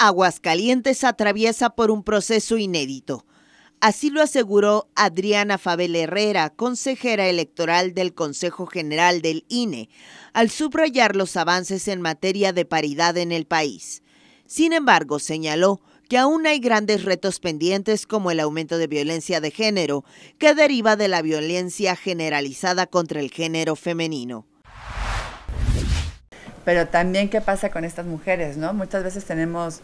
Aguascalientes atraviesa por un proceso inédito. Así lo aseguró Adriana Fabel Herrera, consejera electoral del Consejo General del INE, al subrayar los avances en materia de paridad en el país. Sin embargo, señaló que aún hay grandes retos pendientes como el aumento de violencia de género, que deriva de la violencia generalizada contra el género femenino pero también qué pasa con estas mujeres, ¿no? Muchas veces tenemos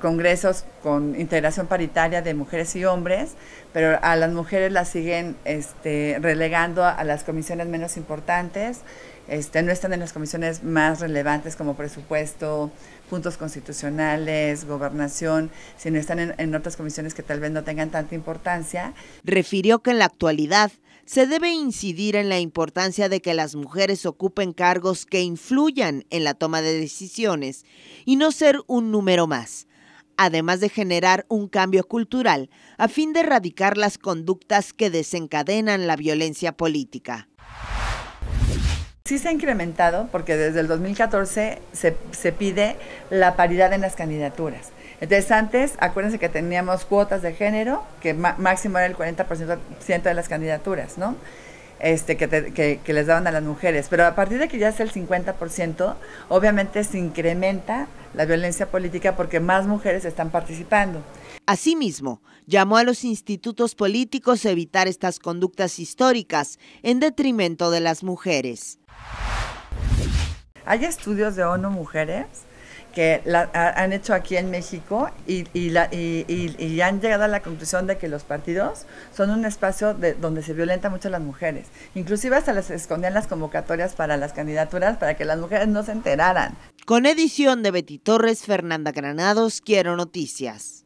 congresos con integración paritaria de mujeres y hombres, pero a las mujeres las siguen este, relegando a las comisiones menos importantes, este, no están en las comisiones más relevantes como presupuesto, puntos constitucionales, gobernación, sino están en otras comisiones que tal vez no tengan tanta importancia. Refirió que en la actualidad se debe incidir en la importancia de que las mujeres ocupen cargos que influyan en la toma de decisiones y no ser un número más, además de generar un cambio cultural a fin de erradicar las conductas que desencadenan la violencia política. Sí se ha incrementado porque desde el 2014 se, se pide la paridad en las candidaturas. Entonces antes, acuérdense que teníamos cuotas de género, que máximo era el 40% de las candidaturas, ¿no? Este, que, que, les daban a las mujeres. Pero a partir de que ya es el 50%, obviamente se incrementa la violencia política porque más mujeres están participando. Asimismo, llamó a los institutos políticos a evitar estas conductas históricas en detrimento de las mujeres. Hay estudios de ONU Mujeres que han hecho aquí en México y, han llegado a la conclusión de que los partidos son un espacio donde se violenta mucho a las mujeres. Inclusive hasta les escondían las convocatorias para las candidaturas para que las mujeres no se enteraran. Con edición de Betty Torres, Fernanda Granados, Quiero Noticias.